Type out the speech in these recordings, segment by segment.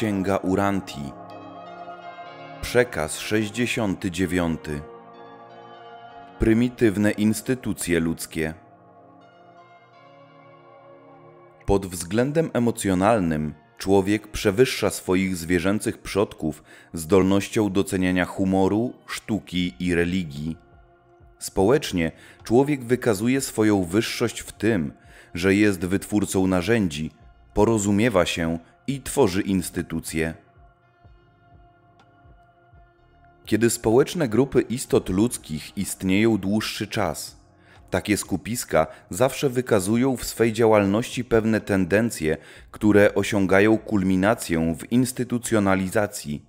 Księga Uranti. Przekaz 69. Prymitywne instytucje ludzkie. Pod względem emocjonalnym człowiek przewyższa swoich zwierzęcych przodków zdolnością doceniania humoru, sztuki i religii. Społecznie człowiek wykazuje swoją wyższość w tym, że jest wytwórcą narzędzi, porozumiewa się i tworzy instytucje. Kiedy społeczne grupy istot ludzkich istnieją dłuższy czas, takie skupiska zawsze wykazują w swej działalności pewne tendencje, które osiągają kulminację w instytucjonalizacji.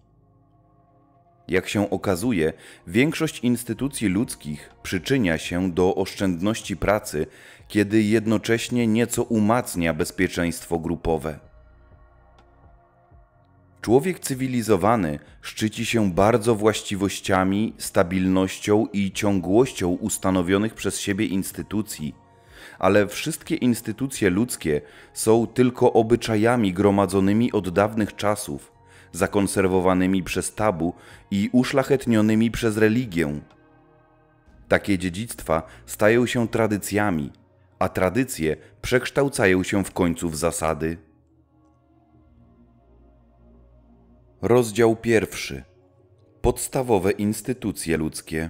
Jak się okazuje, większość instytucji ludzkich przyczynia się do oszczędności pracy, kiedy jednocześnie nieco umacnia bezpieczeństwo grupowe. Człowiek cywilizowany szczyci się bardzo właściwościami, stabilnością i ciągłością ustanowionych przez siebie instytucji, ale wszystkie instytucje ludzkie są tylko obyczajami gromadzonymi od dawnych czasów, zakonserwowanymi przez tabu i uszlachetnionymi przez religię. Takie dziedzictwa stają się tradycjami, a tradycje przekształcają się w końcu w zasady. Rozdział pierwszy. Podstawowe instytucje ludzkie.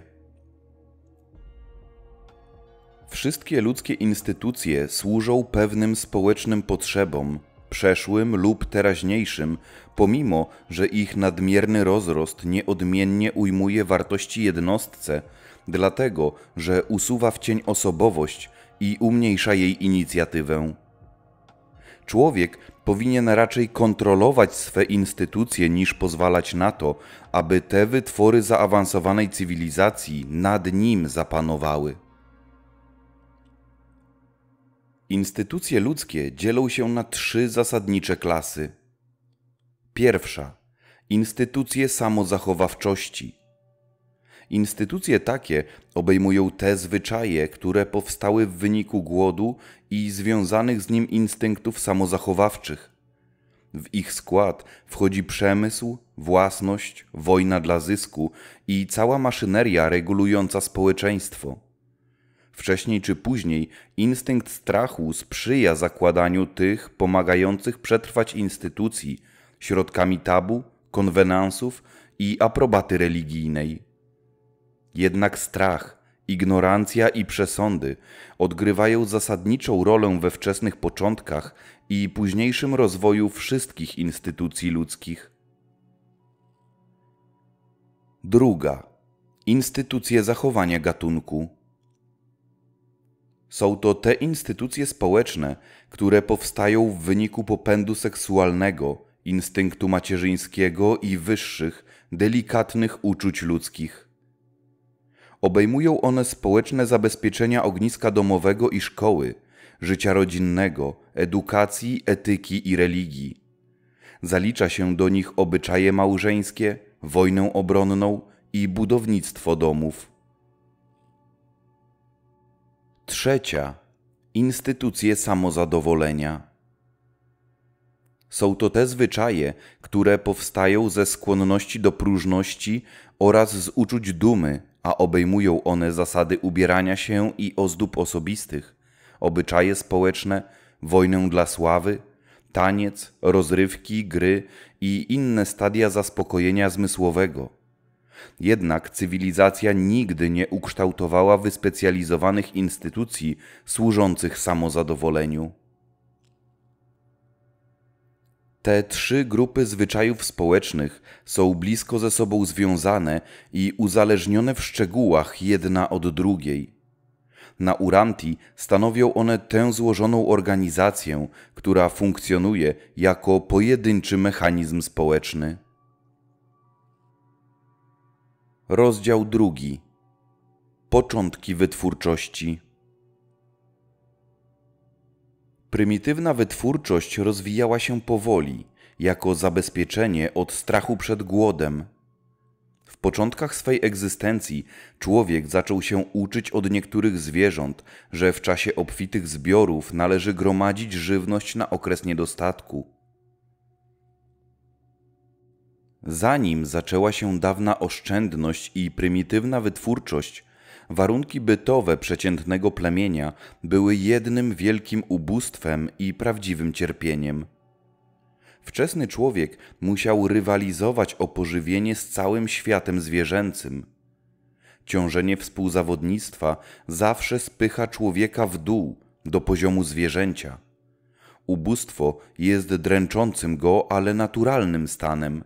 Wszystkie ludzkie instytucje służą pewnym społecznym potrzebom, przeszłym lub teraźniejszym, pomimo że ich nadmierny rozrost nieodmiennie ujmuje wartości jednostce, dlatego że usuwa w cień osobowość i umniejsza jej inicjatywę. Człowiek powinien raczej kontrolować swe instytucje niż pozwalać na to, aby te wytwory zaawansowanej cywilizacji nad nim zapanowały. Instytucje ludzkie dzielą się na trzy zasadnicze klasy. Pierwsza instytucje samozachowawczości, Instytucje takie obejmują te zwyczaje, które powstały w wyniku głodu i związanych z nim instynktów samozachowawczych. W ich skład wchodzi przemysł, własność, wojna dla zysku i cała maszyneria regulująca społeczeństwo. Wcześniej czy później instynkt strachu sprzyja zakładaniu tych pomagających przetrwać instytucji środkami tabu, konwenansów i aprobaty religijnej. Jednak strach, ignorancja i przesądy odgrywają zasadniczą rolę we wczesnych początkach i późniejszym rozwoju wszystkich instytucji ludzkich. Druga. Instytucje zachowania gatunku. Są to te instytucje społeczne, które powstają w wyniku popędu seksualnego, instynktu macierzyńskiego i wyższych, delikatnych uczuć ludzkich. Obejmują one społeczne zabezpieczenia ogniska domowego i szkoły, życia rodzinnego, edukacji, etyki i religii. Zalicza się do nich obyczaje małżeńskie, wojnę obronną i budownictwo domów. Trzecia. Instytucje samozadowolenia. Są to te zwyczaje, które powstają ze skłonności do próżności oraz z uczuć dumy, a obejmują one zasady ubierania się i ozdób osobistych, obyczaje społeczne, wojnę dla sławy, taniec, rozrywki, gry i inne stadia zaspokojenia zmysłowego. Jednak cywilizacja nigdy nie ukształtowała wyspecjalizowanych instytucji służących samozadowoleniu. Te trzy grupy zwyczajów społecznych są blisko ze sobą związane i uzależnione w szczegółach jedna od drugiej. Na Uranti stanowią one tę złożoną organizację, która funkcjonuje jako pojedynczy mechanizm społeczny. Rozdział drugi. Początki wytwórczości. Prymitywna wytwórczość rozwijała się powoli, jako zabezpieczenie od strachu przed głodem. W początkach swej egzystencji człowiek zaczął się uczyć od niektórych zwierząt, że w czasie obfitych zbiorów należy gromadzić żywność na okres niedostatku. Zanim zaczęła się dawna oszczędność i prymitywna wytwórczość, Warunki bytowe przeciętnego plemienia były jednym wielkim ubóstwem i prawdziwym cierpieniem. Wczesny człowiek musiał rywalizować o pożywienie z całym światem zwierzęcym. Ciążenie współzawodnictwa zawsze spycha człowieka w dół, do poziomu zwierzęcia. Ubóstwo jest dręczącym go, ale naturalnym stanem.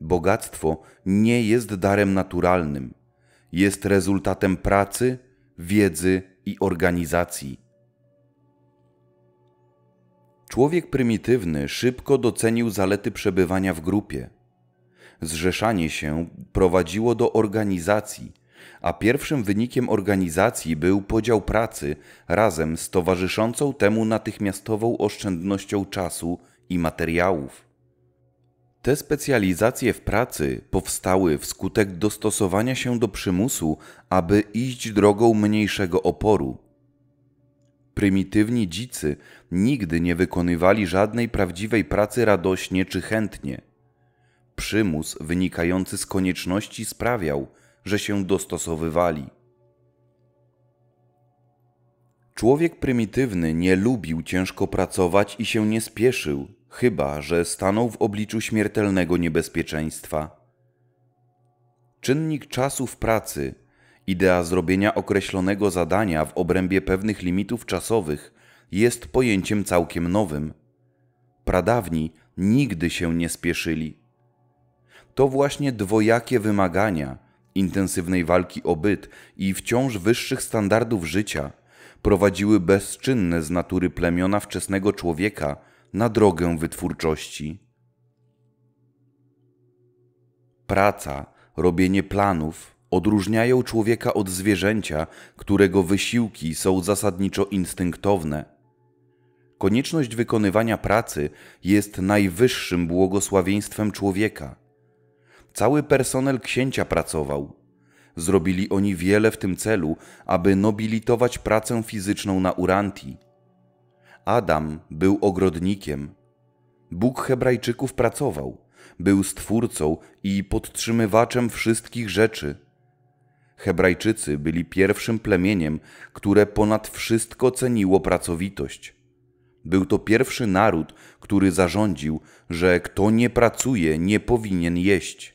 Bogactwo nie jest darem naturalnym jest rezultatem pracy, wiedzy i organizacji. Człowiek prymitywny szybko docenił zalety przebywania w grupie. Zrzeszanie się prowadziło do organizacji, a pierwszym wynikiem organizacji był podział pracy razem z towarzyszącą temu natychmiastową oszczędnością czasu i materiałów. Te specjalizacje w pracy powstały wskutek dostosowania się do przymusu, aby iść drogą mniejszego oporu. Prymitywni dzicy nigdy nie wykonywali żadnej prawdziwej pracy radośnie czy chętnie. Przymus wynikający z konieczności sprawiał, że się dostosowywali. Człowiek prymitywny nie lubił ciężko pracować i się nie spieszył, chyba że stanął w obliczu śmiertelnego niebezpieczeństwa. Czynnik czasu w pracy, idea zrobienia określonego zadania w obrębie pewnych limitów czasowych, jest pojęciem całkiem nowym. Pradawni nigdy się nie spieszyli. To właśnie dwojakie wymagania, intensywnej walki o byt i wciąż wyższych standardów życia prowadziły bezczynne z natury plemiona wczesnego człowieka na drogę wytwórczości. Praca, robienie planów odróżniają człowieka od zwierzęcia, którego wysiłki są zasadniczo instynktowne. Konieczność wykonywania pracy jest najwyższym błogosławieństwem człowieka. Cały personel księcia pracował. Zrobili oni wiele w tym celu, aby nobilitować pracę fizyczną na Urantii. Adam był ogrodnikiem. Bóg Hebrajczyków pracował, był stwórcą i podtrzymywaczem wszystkich rzeczy. Hebrajczycy byli pierwszym plemieniem, które ponad wszystko ceniło pracowitość. Był to pierwszy naród, który zarządził, że kto nie pracuje, nie powinien jeść.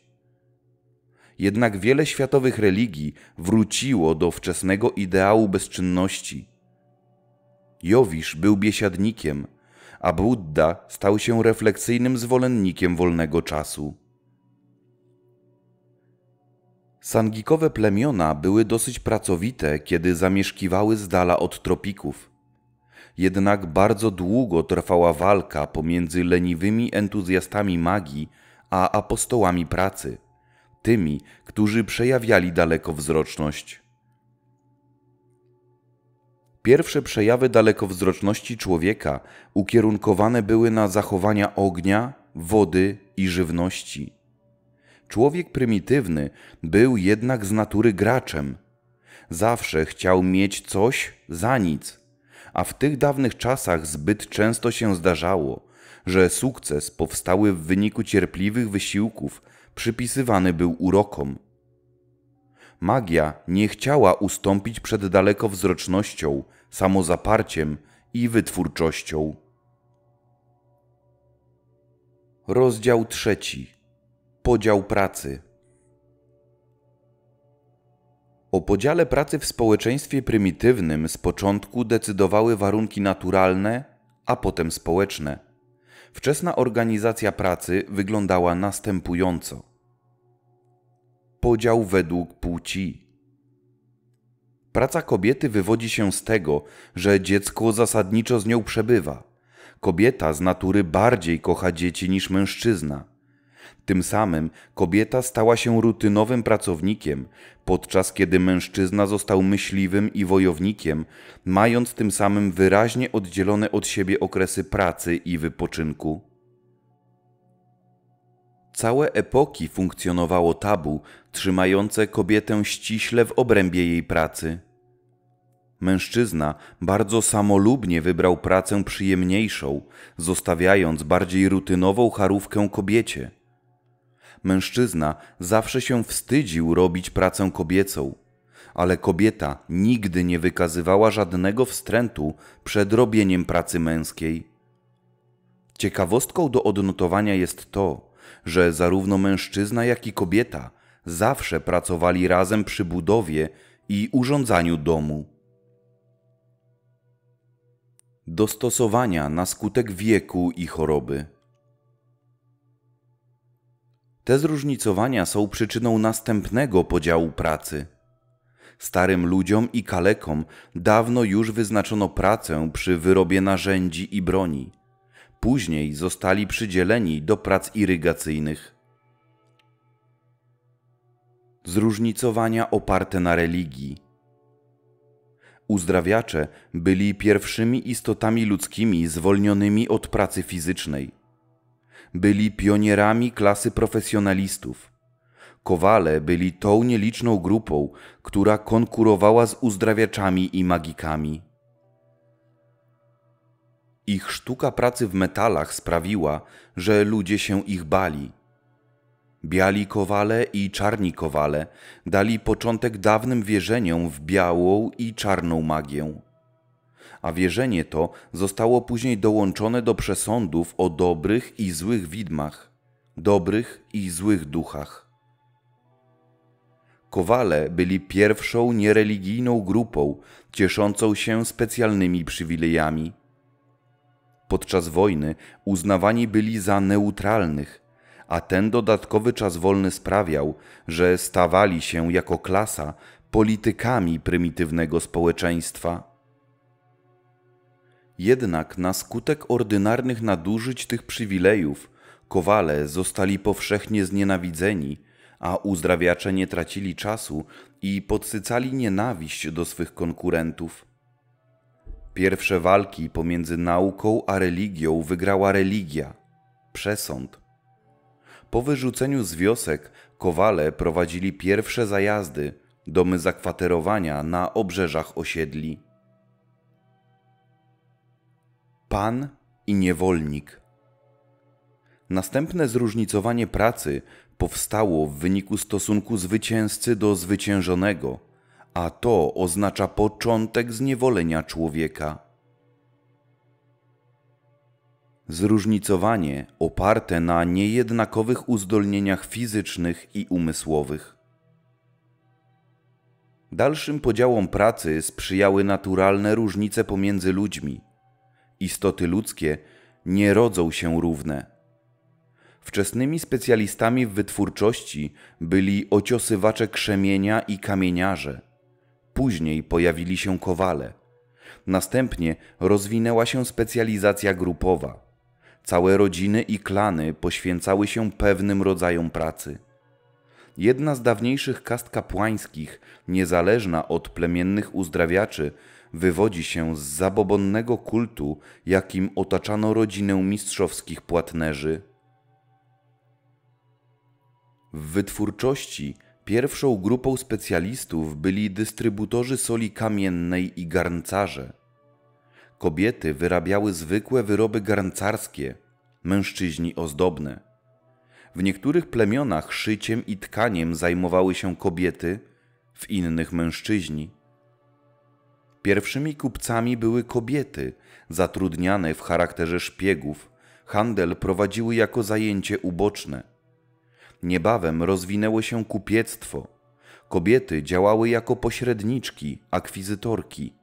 Jednak wiele światowych religii wróciło do wczesnego ideału bezczynności – Jowisz był biesiadnikiem, a Buddha stał się refleksyjnym zwolennikiem wolnego czasu. Sangikowe plemiona były dosyć pracowite, kiedy zamieszkiwały z dala od tropików. Jednak bardzo długo trwała walka pomiędzy leniwymi entuzjastami magii a apostołami pracy, tymi, którzy przejawiali dalekowzroczność. Pierwsze przejawy dalekowzroczności człowieka ukierunkowane były na zachowania ognia, wody i żywności. Człowiek prymitywny był jednak z natury graczem. Zawsze chciał mieć coś za nic, a w tych dawnych czasach zbyt często się zdarzało, że sukces powstały w wyniku cierpliwych wysiłków przypisywany był urokom. Magia nie chciała ustąpić przed dalekowzrocznością, samozaparciem i wytwórczością. Rozdział trzeci. Podział pracy. O podziale pracy w społeczeństwie prymitywnym z początku decydowały warunki naturalne, a potem społeczne. Wczesna organizacja pracy wyglądała następująco podział według płci. Praca kobiety wywodzi się z tego, że dziecko zasadniczo z nią przebywa. Kobieta z natury bardziej kocha dzieci niż mężczyzna. Tym samym kobieta stała się rutynowym pracownikiem, podczas kiedy mężczyzna został myśliwym i wojownikiem, mając tym samym wyraźnie oddzielone od siebie okresy pracy i wypoczynku. Całe epoki funkcjonowało tabu, trzymające kobietę ściśle w obrębie jej pracy. Mężczyzna bardzo samolubnie wybrał pracę przyjemniejszą, zostawiając bardziej rutynową charówkę kobiecie. Mężczyzna zawsze się wstydził robić pracę kobiecą, ale kobieta nigdy nie wykazywała żadnego wstrętu przed robieniem pracy męskiej. Ciekawostką do odnotowania jest to, że zarówno mężczyzna, jak i kobieta zawsze pracowali razem przy budowie i urządzaniu domu. Dostosowania na skutek wieku i choroby. Te zróżnicowania są przyczyną następnego podziału pracy. Starym ludziom i kalekom dawno już wyznaczono pracę przy wyrobie narzędzi i broni Później zostali przydzieleni do prac irygacyjnych. Zróżnicowania oparte na religii. Uzdrawiacze byli pierwszymi istotami ludzkimi zwolnionymi od pracy fizycznej. Byli pionierami klasy profesjonalistów. Kowale byli tą nieliczną grupą, która konkurowała z uzdrawiaczami i magikami. Ich sztuka pracy w metalach sprawiła, że ludzie się ich bali. Biali kowale i czarni kowale dali początek dawnym wierzeniom w białą i czarną magię. A wierzenie to zostało później dołączone do przesądów o dobrych i złych widmach, dobrych i złych duchach. Kowale byli pierwszą niereligijną grupą cieszącą się specjalnymi przywilejami – Podczas wojny uznawani byli za neutralnych, a ten dodatkowy czas wolny sprawiał, że stawali się jako klasa politykami prymitywnego społeczeństwa. Jednak na skutek ordynarnych nadużyć tych przywilejów kowale zostali powszechnie znienawidzeni, a uzdrawiacze nie tracili czasu i podsycali nienawiść do swych konkurentów. Pierwsze walki pomiędzy nauką a religią wygrała religia przesąd. Po wyrzuceniu z wiosek kowale prowadzili pierwsze zajazdy, domy zakwaterowania na obrzeżach osiedli. Pan i niewolnik. Następne zróżnicowanie pracy powstało w wyniku stosunku zwycięzcy do zwyciężonego a to oznacza początek zniewolenia człowieka. Zróżnicowanie oparte na niejednakowych uzdolnieniach fizycznych i umysłowych. Dalszym podziałom pracy sprzyjały naturalne różnice pomiędzy ludźmi. Istoty ludzkie nie rodzą się równe. Wczesnymi specjalistami w wytwórczości byli ociosywacze krzemienia i kamieniarze Później pojawili się kowale. Następnie rozwinęła się specjalizacja grupowa. Całe rodziny i klany poświęcały się pewnym rodzajom pracy. Jedna z dawniejszych kast kapłańskich, niezależna od plemiennych uzdrawiaczy, wywodzi się z zabobonnego kultu, jakim otaczano rodzinę mistrzowskich płatnerzy. W wytwórczości Pierwszą grupą specjalistów byli dystrybutorzy soli kamiennej i garncarze. Kobiety wyrabiały zwykłe wyroby garncarskie, mężczyźni ozdobne. W niektórych plemionach szyciem i tkaniem zajmowały się kobiety, w innych mężczyźni. Pierwszymi kupcami były kobiety, zatrudniane w charakterze szpiegów. Handel prowadziły jako zajęcie uboczne – Niebawem rozwinęło się kupiectwo. Kobiety działały jako pośredniczki, akwizytorki.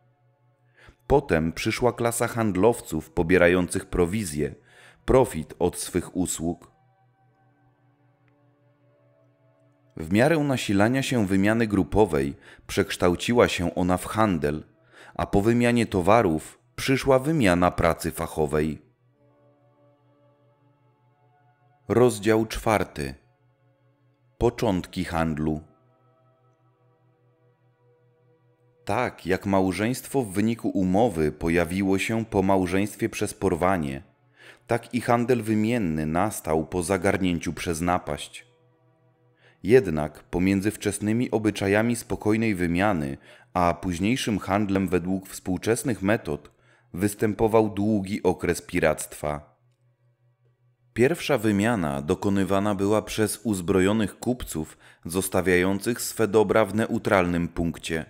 Potem przyszła klasa handlowców pobierających prowizje, profit od swych usług. W miarę nasilania się wymiany grupowej przekształciła się ona w handel, a po wymianie towarów przyszła wymiana pracy fachowej. Rozdział czwarty. Początki handlu. Tak jak małżeństwo w wyniku umowy pojawiło się po małżeństwie przez porwanie, tak i handel wymienny nastał po zagarnięciu przez napaść. Jednak pomiędzy wczesnymi obyczajami spokojnej wymiany, a późniejszym handlem według współczesnych metod występował długi okres piractwa. Pierwsza wymiana dokonywana była przez uzbrojonych kupców zostawiających swe dobra w neutralnym punkcie.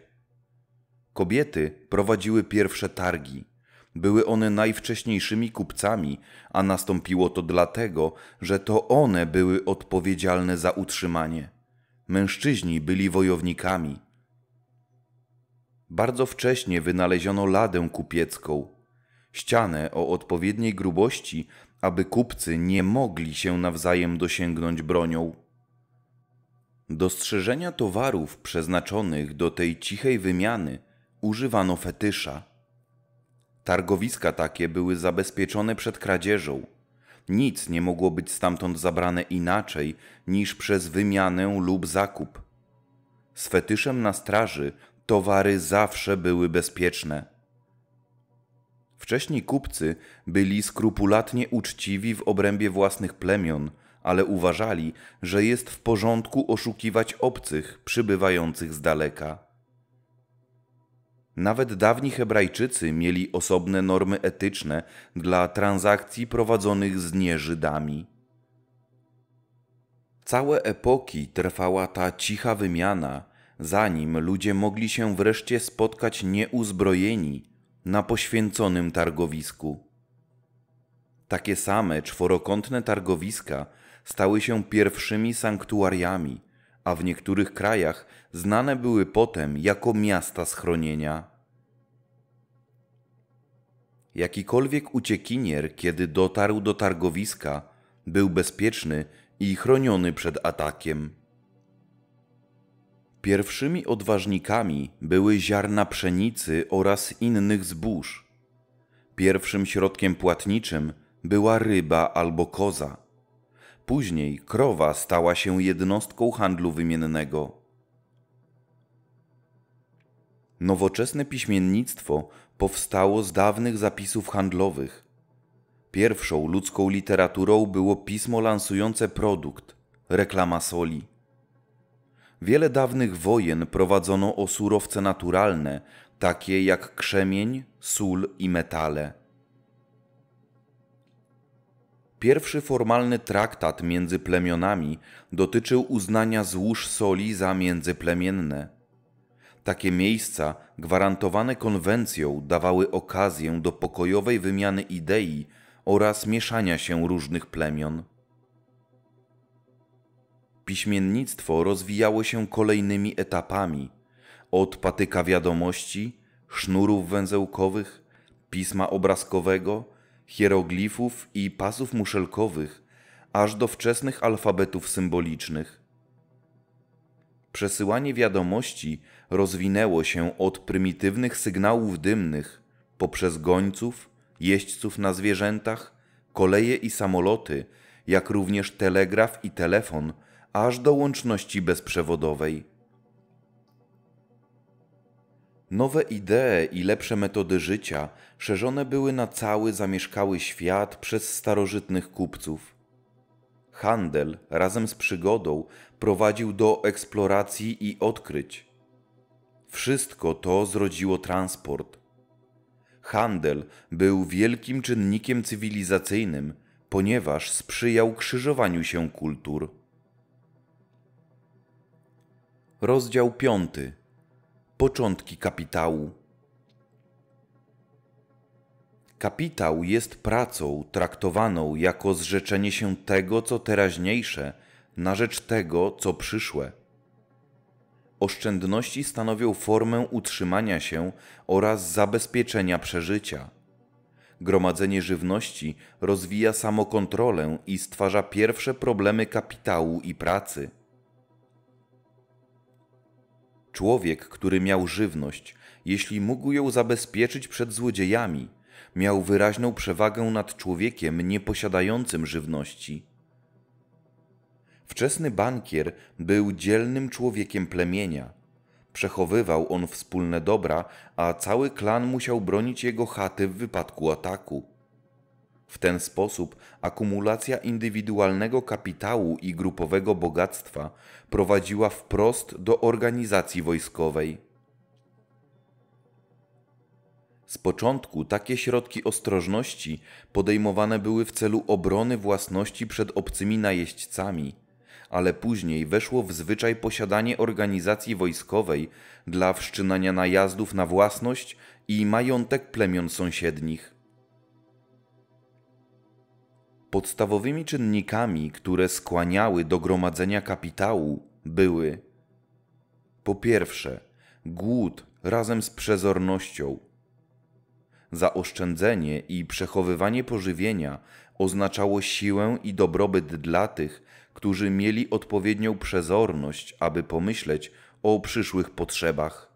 Kobiety prowadziły pierwsze targi. Były one najwcześniejszymi kupcami, a nastąpiło to dlatego, że to one były odpowiedzialne za utrzymanie. Mężczyźni byli wojownikami. Bardzo wcześnie wynaleziono ladę kupiecką – ścianę o odpowiedniej grubości, aby kupcy nie mogli się nawzajem dosięgnąć bronią. Dostrzeżenia towarów przeznaczonych do tej cichej wymiany używano fetysza. Targowiska takie były zabezpieczone przed kradzieżą. Nic nie mogło być stamtąd zabrane inaczej niż przez wymianę lub zakup. Z fetyszem na straży towary zawsze były bezpieczne. Wcześniej kupcy byli skrupulatnie uczciwi w obrębie własnych plemion, ale uważali, że jest w porządku oszukiwać obcych przybywających z daleka. Nawet dawni Hebrajczycy mieli osobne normy etyczne dla transakcji prowadzonych z nieżydami. Całe epoki trwała ta cicha wymiana, zanim ludzie mogli się wreszcie spotkać nieuzbrojeni na poświęconym targowisku. Takie same czworokątne targowiska stały się pierwszymi sanktuariami, a w niektórych krajach znane były potem jako miasta schronienia. Jakikolwiek uciekinier, kiedy dotarł do targowiska, był bezpieczny i chroniony przed atakiem. Pierwszymi odważnikami były ziarna pszenicy oraz innych zbóż. Pierwszym środkiem płatniczym była ryba albo koza. Później krowa stała się jednostką handlu wymiennego. Nowoczesne piśmiennictwo powstało z dawnych zapisów handlowych. Pierwszą ludzką literaturą było pismo lansujące produkt reklama soli. Wiele dawnych wojen prowadzono o surowce naturalne, takie jak krzemień, sól i metale. Pierwszy formalny traktat między plemionami dotyczył uznania złóż soli za międzyplemienne. Takie miejsca, gwarantowane konwencją, dawały okazję do pokojowej wymiany idei oraz mieszania się różnych plemion. Piśmiennictwo rozwijało się kolejnymi etapami. Od patyka wiadomości, sznurów węzełkowych, pisma obrazkowego, hieroglifów i pasów muszelkowych, aż do wczesnych alfabetów symbolicznych. Przesyłanie wiadomości rozwinęło się od prymitywnych sygnałów dymnych, poprzez gońców, jeźdźców na zwierzętach, koleje i samoloty, jak również telegraf i telefon – aż do łączności bezprzewodowej. Nowe idee i lepsze metody życia szerzone były na cały zamieszkały świat przez starożytnych kupców. Handel razem z przygodą prowadził do eksploracji i odkryć. Wszystko to zrodziło transport. Handel był wielkim czynnikiem cywilizacyjnym, ponieważ sprzyjał krzyżowaniu się kultur. Rozdział 5. Początki kapitału. Kapitał jest pracą traktowaną jako zrzeczenie się tego, co teraźniejsze, na rzecz tego, co przyszłe. Oszczędności stanowią formę utrzymania się oraz zabezpieczenia przeżycia. Gromadzenie żywności rozwija samokontrolę i stwarza pierwsze problemy kapitału i pracy – Człowiek, który miał żywność, jeśli mógł ją zabezpieczyć przed złodziejami, miał wyraźną przewagę nad człowiekiem nieposiadającym żywności. Wczesny bankier był dzielnym człowiekiem plemienia. Przechowywał on wspólne dobra, a cały klan musiał bronić jego chaty w wypadku ataku. W ten sposób akumulacja indywidualnego kapitału i grupowego bogactwa prowadziła wprost do organizacji wojskowej. Z początku takie środki ostrożności podejmowane były w celu obrony własności przed obcymi najeźdźcami, ale później weszło w zwyczaj posiadanie organizacji wojskowej dla wszczynania najazdów na własność i majątek plemion sąsiednich. Podstawowymi czynnikami, które skłaniały do gromadzenia kapitału, były po pierwsze głód razem z przezornością. Zaoszczędzenie i przechowywanie pożywienia oznaczało siłę i dobrobyt dla tych, którzy mieli odpowiednią przezorność, aby pomyśleć o przyszłych potrzebach.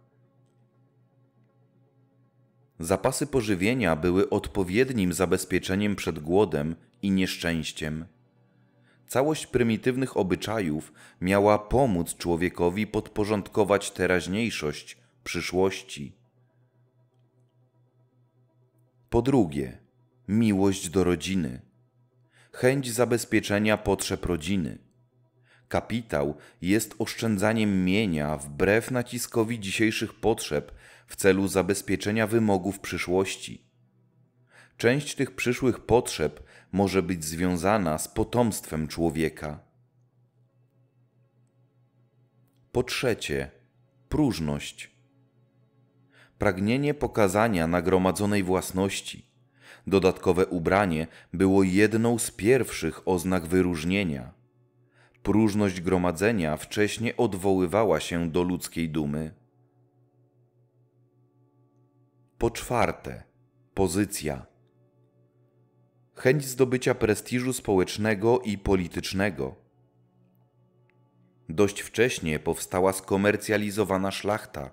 Zapasy pożywienia były odpowiednim zabezpieczeniem przed głodem i nieszczęściem. Całość prymitywnych obyczajów miała pomóc człowiekowi podporządkować teraźniejszość przyszłości. Po drugie, miłość do rodziny, chęć zabezpieczenia potrzeb rodziny. Kapitał jest oszczędzaniem mienia wbrew naciskowi dzisiejszych potrzeb w celu zabezpieczenia wymogów przyszłości. Część tych przyszłych potrzeb może być związana z potomstwem człowieka. Po trzecie, próżność. Pragnienie pokazania nagromadzonej własności. Dodatkowe ubranie było jedną z pierwszych oznak wyróżnienia. Próżność gromadzenia wcześniej odwoływała się do ludzkiej dumy. Po czwarte, pozycja. Chęć zdobycia prestiżu społecznego i politycznego. Dość wcześnie powstała skomercjalizowana szlachta.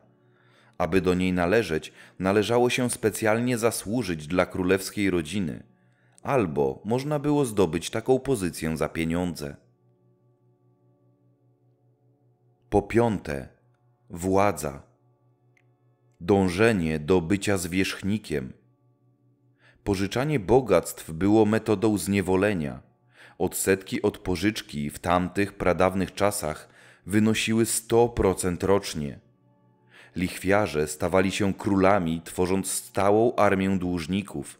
Aby do niej należeć, należało się specjalnie zasłużyć dla królewskiej rodziny, albo można było zdobyć taką pozycję za pieniądze. Po piąte, władza dążenie do bycia zwierzchnikiem. Pożyczanie bogactw było metodą zniewolenia. Odsetki od pożyczki w tamtych pradawnych czasach wynosiły 100% rocznie. Lichwiarze stawali się królami, tworząc stałą armię dłużników.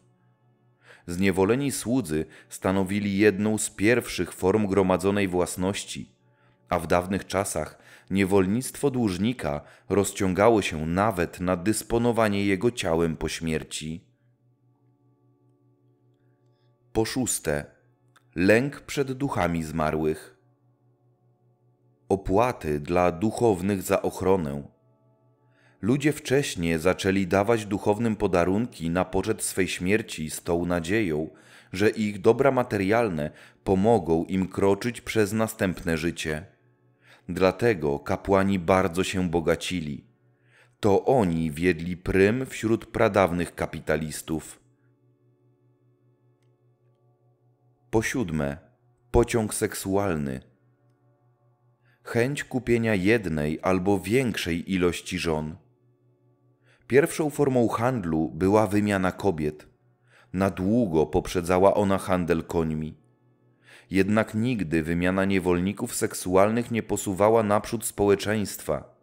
Zniewoleni słudzy stanowili jedną z pierwszych form gromadzonej własności, a w dawnych czasach niewolnictwo dłużnika rozciągało się nawet na dysponowanie jego ciałem po śmierci. Po szóste, lęk przed duchami zmarłych. Opłaty dla duchownych za ochronę. Ludzie wcześniej zaczęli dawać duchownym podarunki na poczet swej śmierci z tą nadzieją, że ich dobra materialne pomogą im kroczyć przez następne życie. Dlatego kapłani bardzo się bogacili. To oni wiedli prym wśród pradawnych kapitalistów. Po siódme, pociąg seksualny. Chęć kupienia jednej albo większej ilości żon. Pierwszą formą handlu była wymiana kobiet. Na długo poprzedzała ona handel końmi. Jednak nigdy wymiana niewolników seksualnych nie posuwała naprzód społeczeństwa.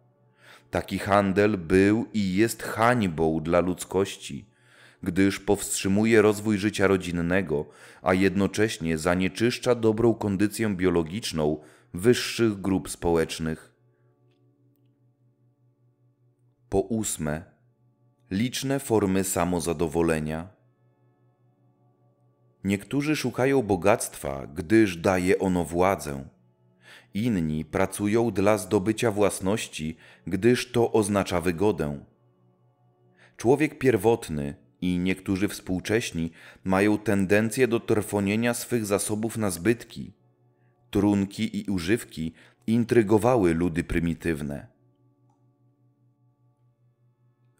Taki handel był i jest hańbą dla ludzkości, gdyż powstrzymuje rozwój życia rodzinnego, a jednocześnie zanieczyszcza dobrą kondycję biologiczną wyższych grup społecznych. Po ósme, liczne formy samozadowolenia Niektórzy szukają bogactwa, gdyż daje ono władzę. Inni pracują dla zdobycia własności, gdyż to oznacza wygodę. Człowiek pierwotny i niektórzy współcześni mają tendencję do trwonienia swych zasobów na zbytki. Trunki i używki intrygowały ludy prymitywne.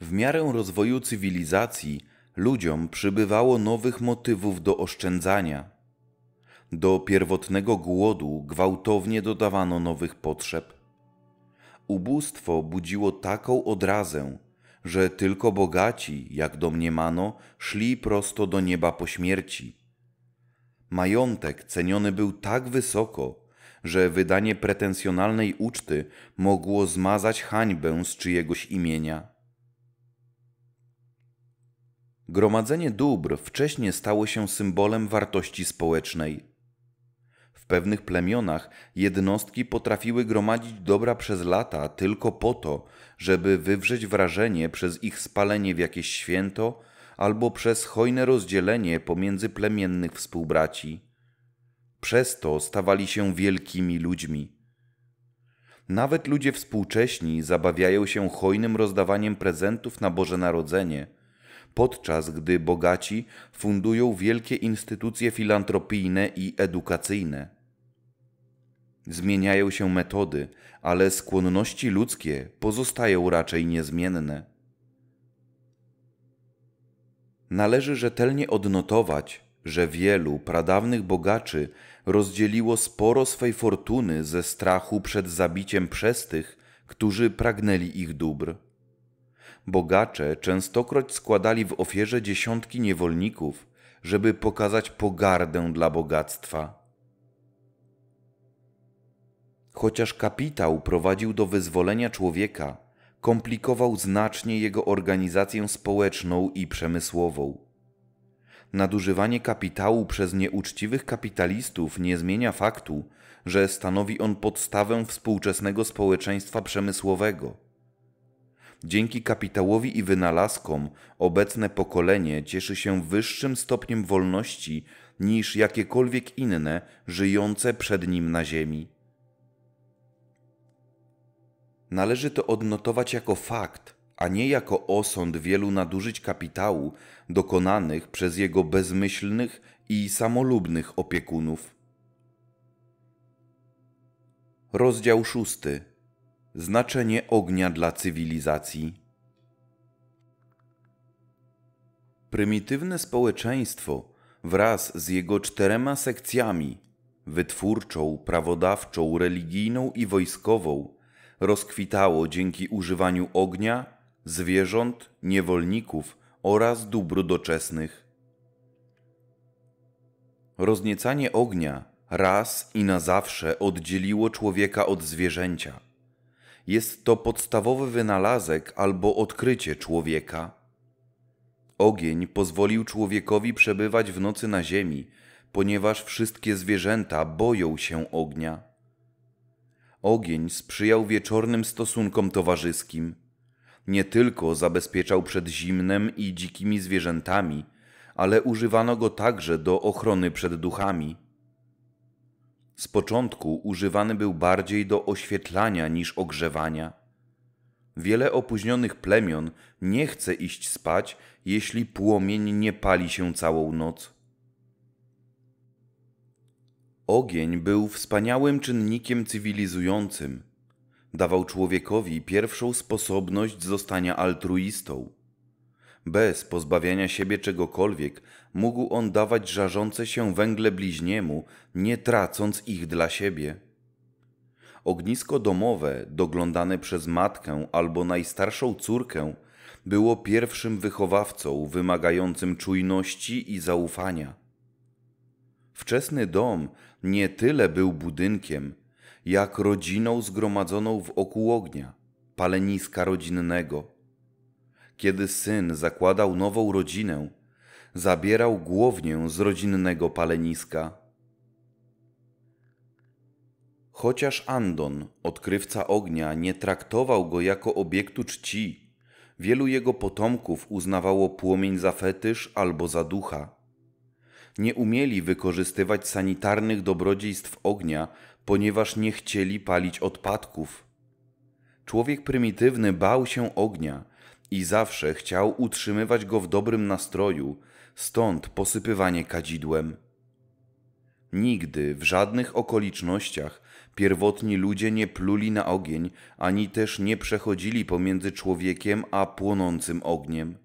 W miarę rozwoju cywilizacji ludziom przybywało nowych motywów do oszczędzania. Do pierwotnego głodu gwałtownie dodawano nowych potrzeb. Ubóstwo budziło taką odrazę, że tylko bogaci, jak domniemano, szli prosto do nieba po śmierci. Majątek ceniony był tak wysoko, że wydanie pretensjonalnej uczty mogło zmazać hańbę z czyjegoś imienia. Gromadzenie dóbr wcześniej stało się symbolem wartości społecznej. W pewnych plemionach jednostki potrafiły gromadzić dobra przez lata tylko po to, żeby wywrzeć wrażenie przez ich spalenie w jakieś święto albo przez hojne rozdzielenie pomiędzy plemiennych współbraci. Przez to stawali się wielkimi ludźmi. Nawet ludzie współcześni zabawiają się hojnym rozdawaniem prezentów na Boże Narodzenie – podczas gdy bogaci fundują wielkie instytucje filantropijne i edukacyjne. Zmieniają się metody, ale skłonności ludzkie pozostają raczej niezmienne. Należy rzetelnie odnotować, że wielu pradawnych bogaczy rozdzieliło sporo swej fortuny ze strachu przed zabiciem przez tych, którzy pragnęli ich dóbr bogacze częstokroć składali w ofierze dziesiątki niewolników, żeby pokazać pogardę dla bogactwa. Chociaż kapitał prowadził do wyzwolenia człowieka, komplikował znacznie jego organizację społeczną i przemysłową. Nadużywanie kapitału przez nieuczciwych kapitalistów nie zmienia faktu, że stanowi on podstawę współczesnego społeczeństwa przemysłowego Dzięki kapitałowi i wynalazkom obecne pokolenie cieszy się wyższym stopniem wolności niż jakiekolwiek inne żyjące przed nim na Ziemi. Należy to odnotować jako fakt, a nie jako osąd wielu nadużyć kapitału dokonanych przez jego bezmyślnych i samolubnych opiekunów. Rozdział szósty. Znaczenie ognia dla cywilizacji. Prymitywne społeczeństwo wraz z jego czterema sekcjami wytwórczą, prawodawczą, religijną i wojskową rozkwitało dzięki używaniu ognia, zwierząt, niewolników oraz dóbr doczesnych. Rozniecanie ognia raz i na zawsze oddzieliło człowieka od zwierzęcia jest to podstawowy wynalazek albo odkrycie człowieka. Ogień pozwolił człowiekowi przebywać w nocy na ziemi, ponieważ wszystkie zwierzęta boją się ognia. Ogień sprzyjał wieczornym stosunkom towarzyskim. Nie tylko zabezpieczał przed zimnem i dzikimi zwierzętami, ale używano go także do ochrony przed duchami. Z początku używany był bardziej do oświetlania niż ogrzewania. Wiele opóźnionych plemion nie chce iść spać, jeśli płomień nie pali się całą noc. Ogień był wspaniałym czynnikiem cywilizującym. Dawał człowiekowi pierwszą sposobność zostania altruistą. Bez pozbawiania siebie czegokolwiek mógł on dawać żarzące się węgle bliźniemu, nie tracąc ich dla siebie. Ognisko domowe, doglądane przez matkę albo najstarszą córkę, było pierwszym wychowawcą wymagającym czujności i zaufania. Wczesny dom nie tyle był budynkiem, jak rodziną zgromadzoną wokół ognia, paleniska rodzinnego kiedy syn zakładał nową rodzinę, zabierał głownię z rodzinnego paleniska. Chociaż Andon, odkrywca ognia, nie traktował go jako obiektu czci, wielu jego potomków uznawało płomień za fetysz albo za ducha. Nie umieli wykorzystywać sanitarnych dobrodziejstw ognia, ponieważ nie chcieli palić odpadków. Człowiek prymitywny bał się ognia, i zawsze chciał utrzymywać go w dobrym nastroju, stąd posypywanie kadzidłem. Nigdy, w żadnych okolicznościach, pierwotni ludzie nie pluli na ogień, ani też nie przechodzili pomiędzy człowiekiem a płonącym ogniem.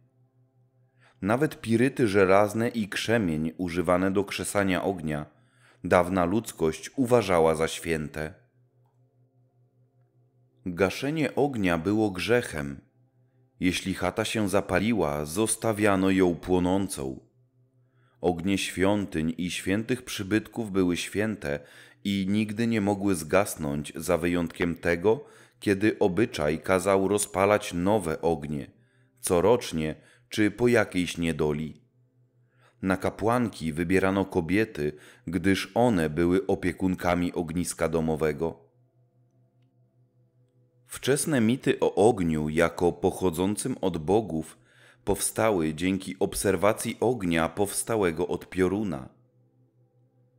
Nawet piryty żelazne i krzemień używane do krzesania ognia, dawna ludzkość uważała za święte. Gaszenie ognia było grzechem, jeśli chata się zapaliła, zostawiano ją płonącą. Ognie świątyń i świętych przybytków były święte i nigdy nie mogły zgasnąć, za wyjątkiem tego, kiedy obyczaj kazał rozpalać nowe ognie, corocznie czy po jakiejś niedoli. Na kapłanki wybierano kobiety, gdyż one były opiekunkami ogniska domowego. Wczesne mity o ogniu jako pochodzącym od bogów powstały dzięki obserwacji ognia powstałego od pioruna.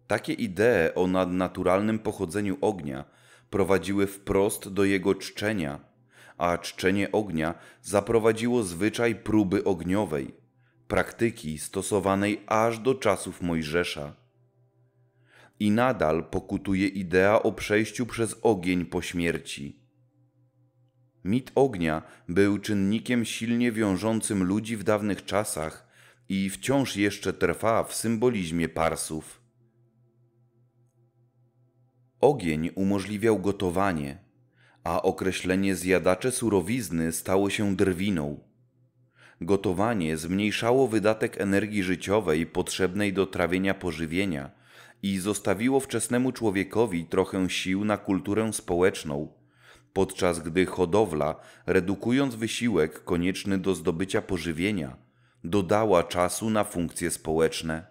Takie idee o nadnaturalnym pochodzeniu ognia prowadziły wprost do jego czczenia, a czczenie ognia zaprowadziło zwyczaj próby ogniowej, praktyki stosowanej aż do czasów Mojżesza. I nadal pokutuje idea o przejściu przez ogień po śmierci. Mit ognia był czynnikiem silnie wiążącym ludzi w dawnych czasach i wciąż jeszcze trwa w symbolizmie Parsów. Ogień umożliwiał gotowanie, a określenie zjadacze surowizny stało się drwiną. Gotowanie zmniejszało wydatek energii życiowej potrzebnej do trawienia pożywienia i zostawiło wczesnemu człowiekowi trochę sił na kulturę społeczną – podczas gdy hodowla, redukując wysiłek konieczny do zdobycia pożywienia, dodała czasu na funkcje społeczne.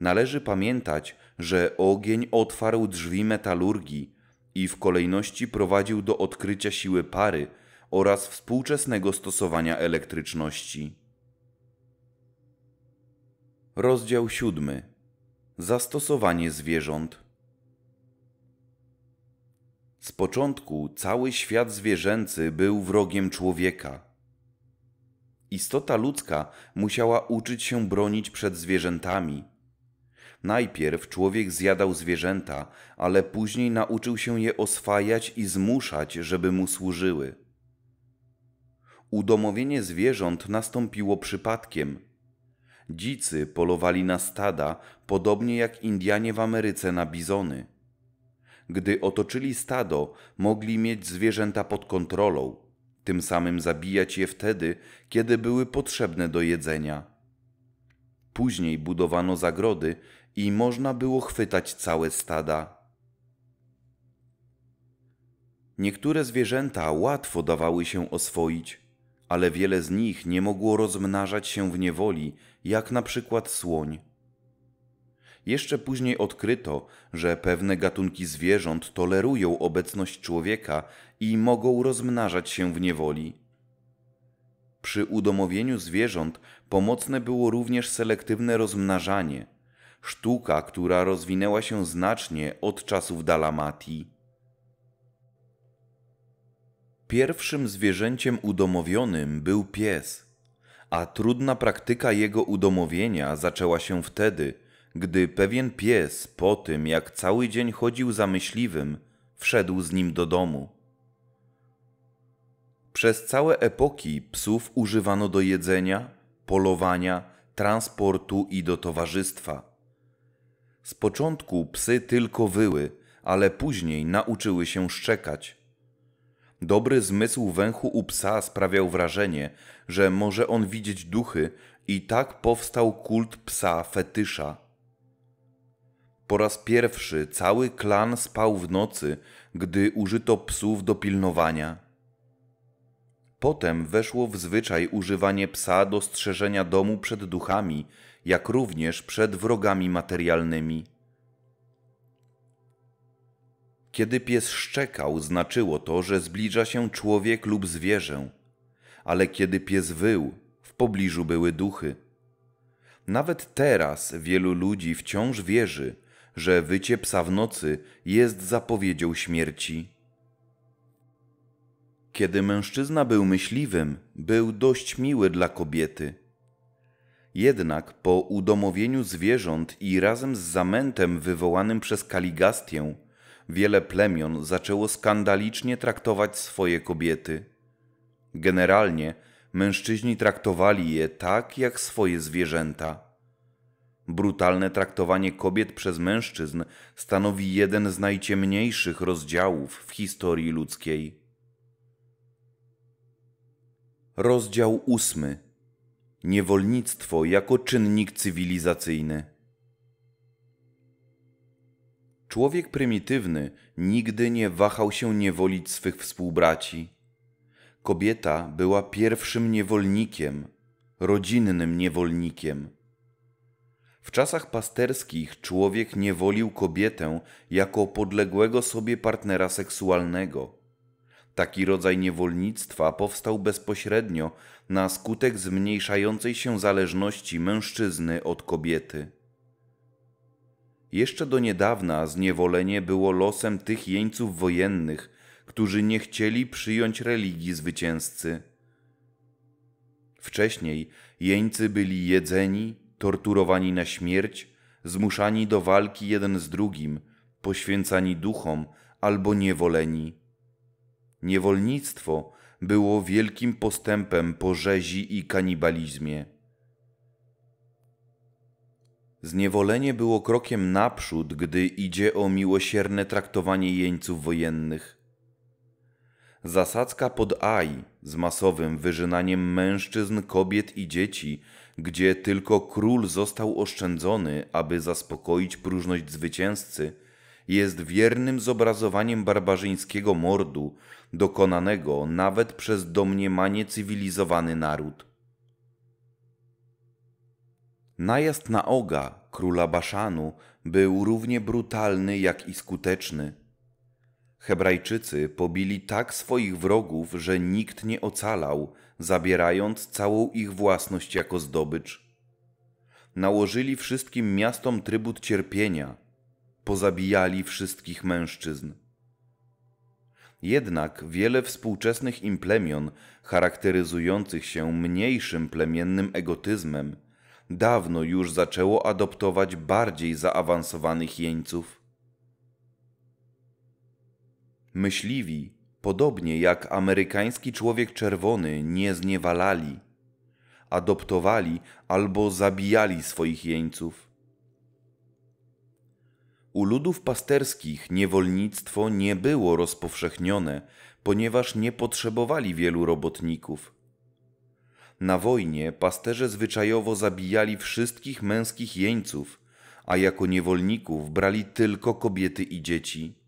Należy pamiętać, że ogień otwarł drzwi metalurgii i w kolejności prowadził do odkrycia siły pary oraz współczesnego stosowania elektryczności. Rozdział 7. Zastosowanie zwierząt. Z początku cały świat zwierzęcy był wrogiem człowieka. Istota ludzka musiała uczyć się bronić przed zwierzętami. Najpierw człowiek zjadał zwierzęta, ale później nauczył się je oswajać i zmuszać, żeby mu służyły. Udomowienie zwierząt nastąpiło przypadkiem. Dzicy polowali na stada, podobnie jak Indianie w Ameryce na bizony. Gdy otoczyli stado, mogli mieć zwierzęta pod kontrolą, tym samym zabijać je wtedy, kiedy były potrzebne do jedzenia. Później budowano zagrody i można było chwytać całe stada. Niektóre zwierzęta łatwo dawały się oswoić, ale wiele z nich nie mogło rozmnażać się w niewoli, jak na przykład słoń. Jeszcze później odkryto, że pewne gatunki zwierząt tolerują obecność człowieka i mogą rozmnażać się w niewoli. Przy udomowieniu zwierząt pomocne było również selektywne rozmnażanie, sztuka, która rozwinęła się znacznie od czasów Dalamati. Pierwszym zwierzęciem udomowionym był pies, a trudna praktyka jego udomowienia zaczęła się wtedy, gdy pewien pies po tym, jak cały dzień chodził za myśliwym, wszedł z nim do domu. Przez całe epoki psów używano do jedzenia, polowania, transportu i do towarzystwa. Z początku psy tylko wyły, ale później nauczyły się szczekać. Dobry zmysł węchu u psa sprawiał wrażenie, że może on widzieć duchy i tak powstał kult psa fetysza. Po raz pierwszy cały klan spał w nocy, gdy użyto psów do pilnowania. Potem weszło w zwyczaj używanie psa do strzeżenia domu przed duchami, jak również przed wrogami materialnymi. Kiedy pies szczekał, znaczyło to, że zbliża się człowiek lub zwierzę, ale kiedy pies wył, w pobliżu były duchy. Nawet teraz wielu ludzi wciąż wierzy, że wycie psa w nocy jest zapowiedzią śmierci. Kiedy mężczyzna był myśliwym, był dość miły dla kobiety. Jednak po udomowieniu zwierząt i razem z zamętem wywołanym przez Kaligastię, wiele plemion zaczęło skandalicznie traktować swoje kobiety. Generalnie mężczyźni traktowali je tak jak swoje zwierzęta. Brutalne traktowanie kobiet przez mężczyzn stanowi jeden z najciemniejszych rozdziałów w historii ludzkiej. Rozdział ósmy. Niewolnictwo jako czynnik cywilizacyjny. Człowiek prymitywny nigdy nie wahał się niewolić swych współbraci. Kobieta była pierwszym niewolnikiem, rodzinnym niewolnikiem w czasach pasterskich człowiek nie wolił kobietę jako podległego sobie partnera seksualnego. Taki rodzaj niewolnictwa powstał bezpośrednio na skutek zmniejszającej się zależności mężczyzny od kobiety. Jeszcze do niedawna zniewolenie było losem tych jeńców wojennych, którzy nie chcieli przyjąć religii zwycięzcy. Wcześniej jeńcy byli jedzeni, torturowani na śmierć, zmuszani do walki jeden z drugim, poświęcani duchom albo niewoleni. Niewolnictwo było wielkim postępem po rzezi i kanibalizmie. Zniewolenie było krokiem naprzód, gdy idzie o miłosierne traktowanie jeńców wojennych. Zasadzka pod Aj z masowym wyrzynaniem mężczyzn, kobiet i dzieci – gdzie tylko król został oszczędzony, aby zaspokoić próżność zwycięzcy, jest wiernym zobrazowaniem barbarzyńskiego mordu dokonanego nawet przez domniemanie cywilizowany naród. Najazd na Oga, króla Baszanu, był równie brutalny jak i skuteczny. Hebrajczycy pobili tak swoich wrogów, że nikt nie ocalał, zabierając całą ich własność jako zdobycz. Nałożyli wszystkim miastom trybut cierpienia, pozabijali wszystkich mężczyzn. Jednak wiele współczesnych im plemion, charakteryzujących się mniejszym plemiennym egotyzmem, dawno już zaczęło adoptować bardziej zaawansowanych jeńców. Myśliwi, Podobnie jak amerykański człowiek czerwony nie zniewalali, adoptowali albo zabijali swoich jeńców. U ludów pasterskich niewolnictwo nie było rozpowszechnione, ponieważ nie potrzebowali wielu robotników. Na wojnie pasterze zwyczajowo zabijali wszystkich męskich jeńców, a jako niewolników brali tylko kobiety i dzieci.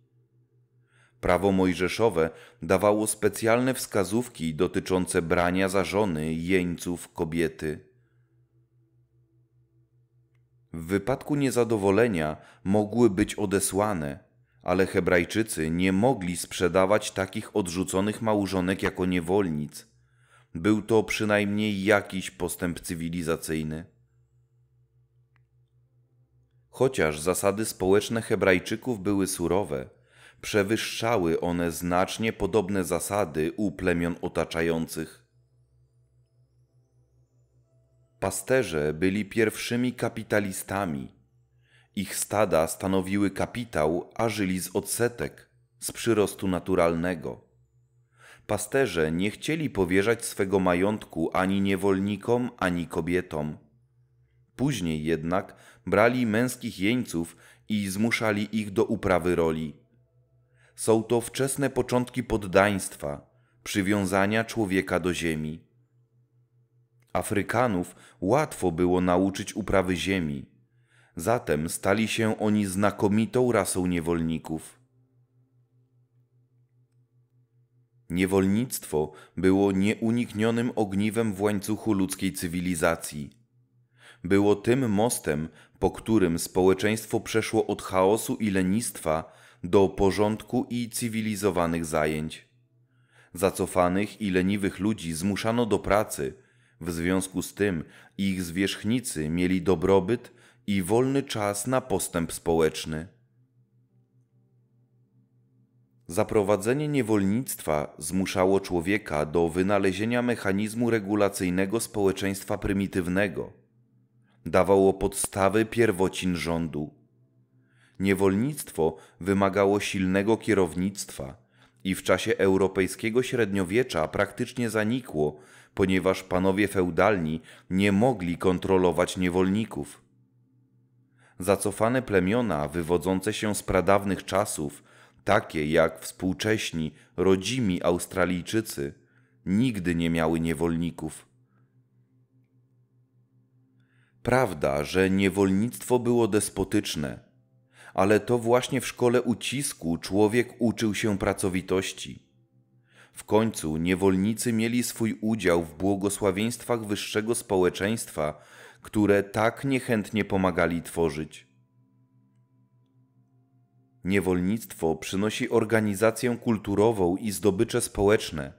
Prawo mojżeszowe dawało specjalne wskazówki dotyczące brania za żony jeńców kobiety. W wypadku niezadowolenia mogły być odesłane, ale Hebrajczycy nie mogli sprzedawać takich odrzuconych małżonek jako niewolnic. Był to przynajmniej jakiś postęp cywilizacyjny. Chociaż zasady społeczne Hebrajczyków były surowe, przewyższały one znacznie podobne zasady u plemion otaczających. Pasterze byli pierwszymi kapitalistami. Ich stada stanowiły kapitał, a żyli z odsetek, z przyrostu naturalnego. Pasterze nie chcieli powierzać swego majątku ani niewolnikom, ani kobietom. Później jednak brali męskich jeńców i zmuszali ich do uprawy roli są to wczesne początki poddaństwa, przywiązania człowieka do ziemi. Afrykanów łatwo było nauczyć uprawy ziemi, zatem stali się oni znakomitą rasą niewolników. Niewolnictwo było nieuniknionym ogniwem w łańcuchu ludzkiej cywilizacji. Było tym mostem, po którym społeczeństwo przeszło od chaosu i lenistwa do porządku i cywilizowanych zajęć. Zacofanych i leniwych ludzi zmuszano do pracy, w związku z tym ich zwierzchnicy mieli dobrobyt i wolny czas na postęp społeczny. Zaprowadzenie niewolnictwa zmuszało człowieka do wynalezienia mechanizmu regulacyjnego społeczeństwa prymitywnego. Dawało podstawy pierwocin rządu. Niewolnictwo wymagało silnego kierownictwa i w czasie europejskiego średniowiecza praktycznie zanikło, ponieważ panowie feudalni nie mogli kontrolować niewolników. Zacofane plemiona wywodzące się z pradawnych czasów, takie jak współcześni, rodzimi Australijczycy, nigdy nie miały niewolników. Prawda, że niewolnictwo było despotyczne – ale to właśnie w szkole ucisku człowiek uczył się pracowitości. W końcu niewolnicy mieli swój udział w błogosławieństwach wyższego społeczeństwa, które tak niechętnie pomagali tworzyć. Niewolnictwo przynosi organizację kulturową i zdobycze społeczne,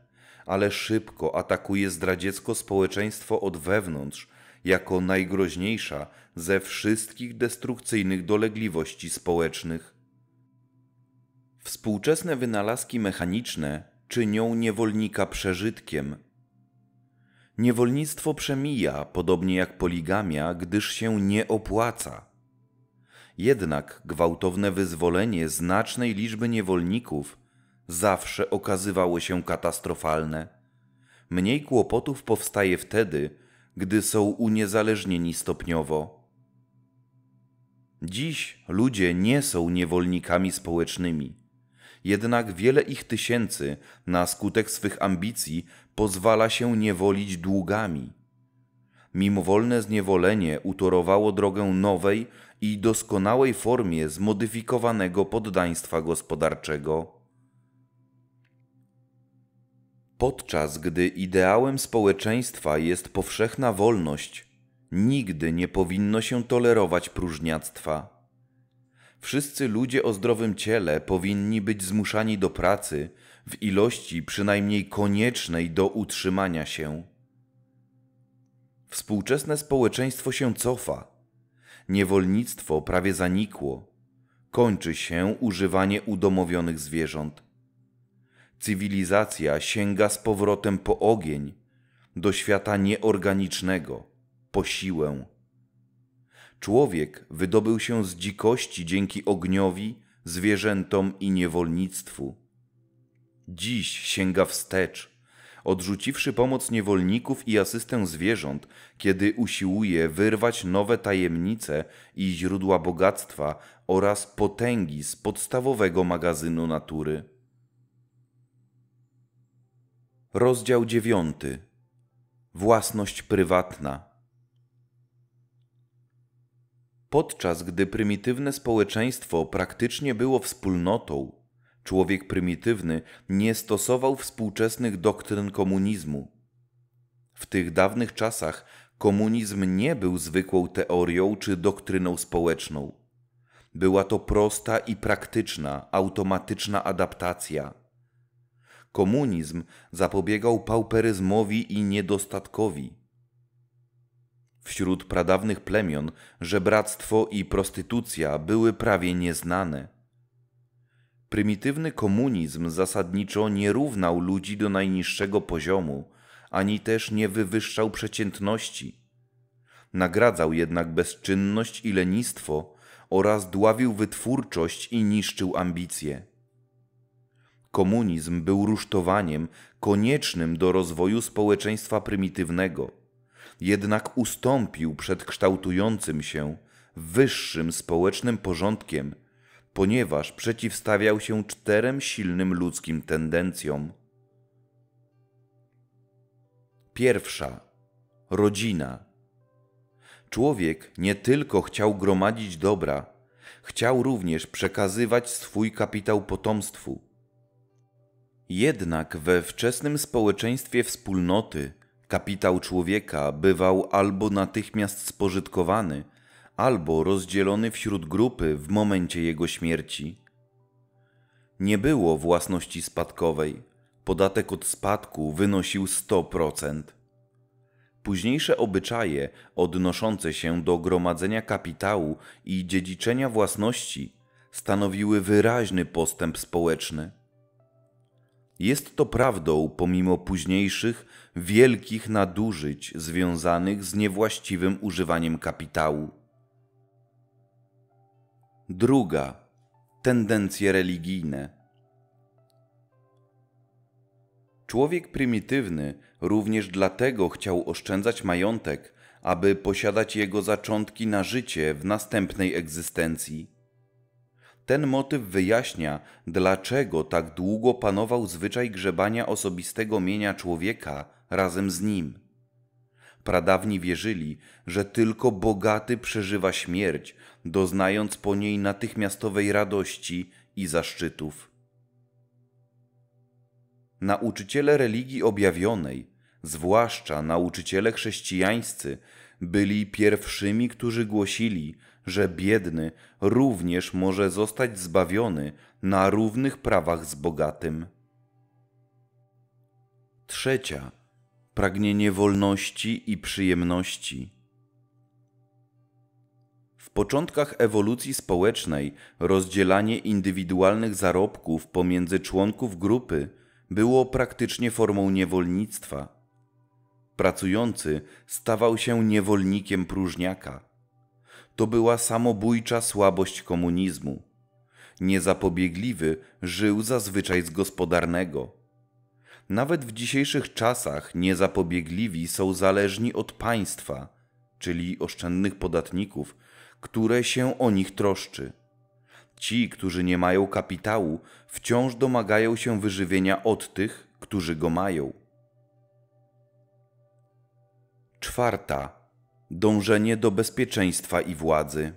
ale szybko atakuje zdradziecko społeczeństwo od wewnątrz jako najgroźniejsza ze wszystkich destrukcyjnych dolegliwości społecznych. Współczesne wynalazki mechaniczne czynią niewolnika przeżytkiem. Niewolnictwo przemija, podobnie jak poligamia, gdyż się nie opłaca. Jednak gwałtowne wyzwolenie znacznej liczby niewolników zawsze okazywało się katastrofalne. Mniej kłopotów powstaje wtedy, gdy są uniezależnieni stopniowo. Dziś ludzie nie są niewolnikami społecznymi, jednak wiele ich tysięcy na skutek swych ambicji pozwala się niewolić długami. Mimowolne zniewolenie utorowało drogę nowej i doskonałej formie zmodyfikowanego poddaństwa gospodarczego. Podczas gdy ideałem społeczeństwa jest powszechna wolność, nigdy nie powinno się tolerować próżniactwa. Wszyscy ludzie o zdrowym ciele powinni być zmuszani do pracy w ilości przynajmniej koniecznej do utrzymania się. Współczesne społeczeństwo się cofa. Niewolnictwo prawie zanikło. Kończy się używanie udomowionych zwierząt. Cywilizacja sięga z powrotem po ogień, do świata nieorganicznego, po siłę. Człowiek wydobył się z dzikości dzięki ogniowi, zwierzętom i niewolnictwu. Dziś sięga wstecz, odrzuciwszy pomoc niewolników i asystę zwierząt, kiedy usiłuje wyrwać nowe tajemnice i źródła bogactwa oraz potęgi z podstawowego magazynu natury. Rozdział 9. Własność prywatna. Podczas gdy prymitywne społeczeństwo praktycznie było wspólnotą, człowiek prymitywny nie stosował współczesnych doktryn komunizmu. W tych dawnych czasach komunizm nie był zwykłą teorią czy doktryną społeczną. Była to prosta i praktyczna, automatyczna adaptacja komunizm zapobiegał pauperyzmowi i niedostatkowi. Wśród pradawnych plemion żebractwo i prostytucja były prawie nieznane. Prymitywny komunizm zasadniczo nie równał ludzi do najniższego poziomu, ani też nie wywyższał przeciętności. Nagradzał jednak bezczynność i lenistwo oraz dławił wytwórczość i niszczył ambicje. Komunizm był rusztowaniem koniecznym do rozwoju społeczeństwa prymitywnego, jednak ustąpił przed kształtującym się wyższym społecznym porządkiem, ponieważ przeciwstawiał się czterem silnym ludzkim tendencjom. Pierwsza rodzina. Człowiek nie tylko chciał gromadzić dobra, chciał również przekazywać swój kapitał potomstwu jednak we wczesnym społeczeństwie wspólnoty kapitał człowieka bywał albo natychmiast spożytkowany, albo rozdzielony wśród grupy w momencie jego śmierci. Nie było własności spadkowej. Podatek od spadku wynosił 100%. Późniejsze obyczaje odnoszące się do gromadzenia kapitału i dziedziczenia własności stanowiły wyraźny postęp społeczny. Jest to prawdą pomimo późniejszych, wielkich nadużyć związanych z niewłaściwym używaniem kapitału. Druga. Tendencje religijne. Człowiek prymitywny również dlatego chciał oszczędzać majątek, aby posiadać jego zaczątki na życie w następnej egzystencji. Ten motyw wyjaśnia, dlaczego tak długo panował zwyczaj grzebania osobistego mienia człowieka razem z nim. Pradawni wierzyli, że tylko bogaty przeżywa śmierć, doznając po niej natychmiastowej radości i zaszczytów. Nauczyciele religii objawionej, zwłaszcza nauczyciele chrześcijańscy, byli pierwszymi, którzy głosili, że biedny również może zostać zbawiony na równych prawach z bogatym. Trzecia pragnienie wolności i przyjemności. W początkach ewolucji społecznej rozdzielanie indywidualnych zarobków pomiędzy członków grupy było praktycznie formą niewolnictwa. Pracujący stawał się niewolnikiem próżniaka to była samobójcza słabość komunizmu. Niezapobiegliwy żył zazwyczaj z gospodarnego. Nawet w dzisiejszych czasach niezapobiegliwi są zależni od państwa, czyli oszczędnych podatników, które się o nich troszczy. Ci, którzy nie mają kapitału, wciąż domagają się wyżywienia od tych, którzy go mają. Czwarta dążenie do bezpieczeństwa i władzy.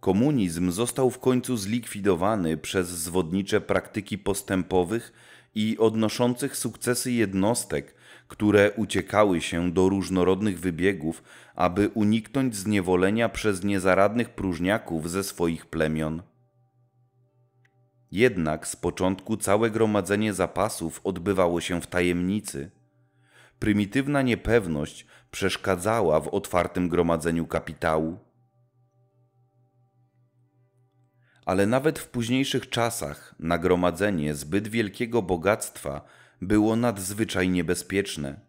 Komunizm został w końcu zlikwidowany przez zwodnicze praktyki postępowych i odnoszących sukcesy jednostek, które uciekały się do różnorodnych wybiegów, aby uniknąć zniewolenia przez niezaradnych próżniaków ze swoich plemion. Jednak z początku całe gromadzenie zapasów odbywało się w tajemnicy – prymitywna niepewność przeszkadzała w otwartym gromadzeniu kapitału. Ale nawet w późniejszych czasach nagromadzenie zbyt wielkiego bogactwa było nadzwyczaj niebezpieczne.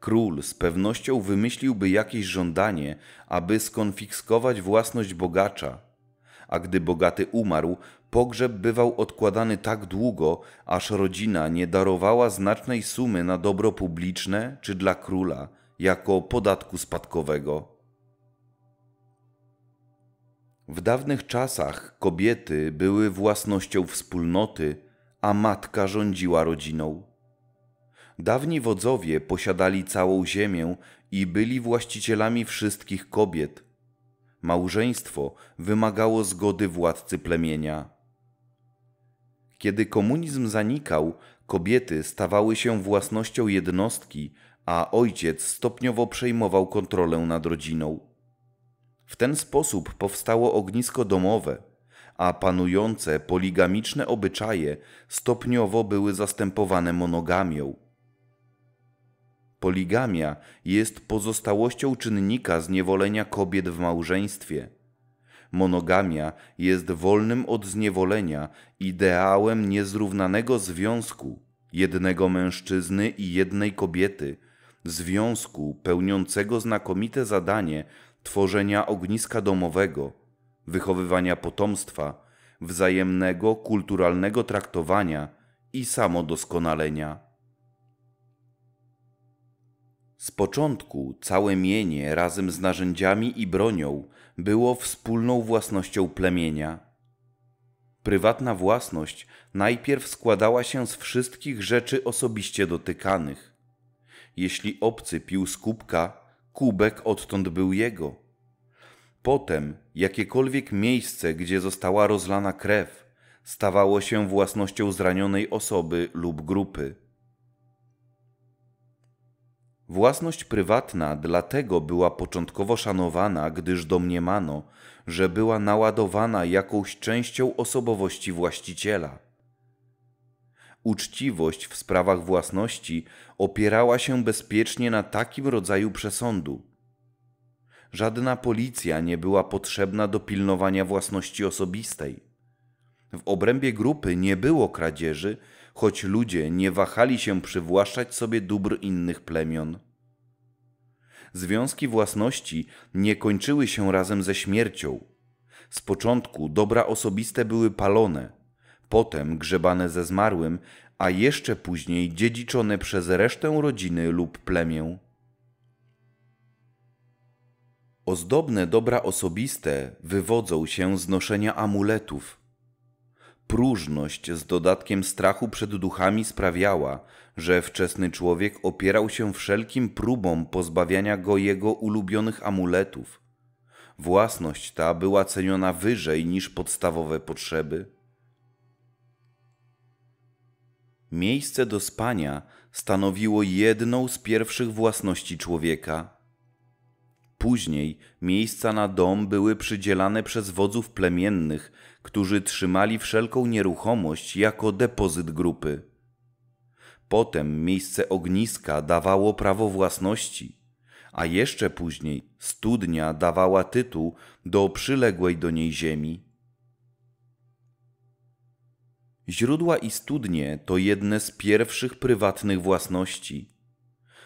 Król z pewnością wymyśliłby jakieś żądanie, aby skonfiskować własność bogacza, a gdy bogaty umarł, Pogrzeb bywał odkładany tak długo, aż rodzina nie darowała znacznej sumy na dobro publiczne czy dla króla, jako podatku spadkowego. W dawnych czasach kobiety były własnością wspólnoty, a matka rządziła rodziną. Dawni wodzowie posiadali całą ziemię i byli właścicielami wszystkich kobiet. Małżeństwo wymagało zgody władcy plemienia. Kiedy komunizm zanikał, kobiety stawały się własnością jednostki, a ojciec stopniowo przejmował kontrolę nad rodziną. W ten sposób powstało ognisko domowe, a panujące poligamiczne obyczaje stopniowo były zastępowane monogamią. Poligamia jest pozostałością czynnika zniewolenia kobiet w małżeństwie – Monogamia jest wolnym od zniewolenia, ideałem niezrównanego związku jednego mężczyzny i jednej kobiety, związku pełniącego znakomite zadanie tworzenia ogniska domowego, wychowywania potomstwa, wzajemnego kulturalnego traktowania i samodoskonalenia. Z początku całe mienie razem z narzędziami i bronią było wspólną własnością plemienia. Prywatna własność najpierw składała się z wszystkich rzeczy osobiście dotykanych. Jeśli obcy pił z kubka, kubek odtąd był jego. Potem jakiekolwiek miejsce, gdzie została rozlana krew, stawało się własnością zranionej osoby lub grupy. Własność prywatna dlatego była początkowo szanowana, gdyż domniemano, że była naładowana jakąś częścią osobowości właściciela. Uczciwość w sprawach własności opierała się bezpiecznie na takim rodzaju przesądu. Żadna policja nie była potrzebna do pilnowania własności osobistej. W obrębie grupy nie było kradzieży, choć ludzie nie wahali się przywłaszczać sobie dóbr innych plemion. Związki własności nie kończyły się razem ze śmiercią. Z początku dobra osobiste były palone, potem grzebane ze zmarłym, a jeszcze później dziedziczone przez resztę rodziny lub plemię. Ozdobne dobra osobiste wywodzą się z noszenia amuletów – Próżność z dodatkiem strachu przed duchami sprawiała, że wczesny człowiek opierał się wszelkim próbom pozbawiania go jego ulubionych amuletów. Własność ta była ceniona wyżej niż podstawowe potrzeby. Miejsce do spania stanowiło jedną z pierwszych własności człowieka. Później miejsca na dom były przydzielane przez wodzów plemiennych – którzy trzymali wszelką nieruchomość jako depozyt grupy. Potem miejsce ogniska dawało prawo własności, a jeszcze później studnia dawała tytuł do przyległej do niej ziemi. Źródła i studnie to jedne z pierwszych prywatnych własności.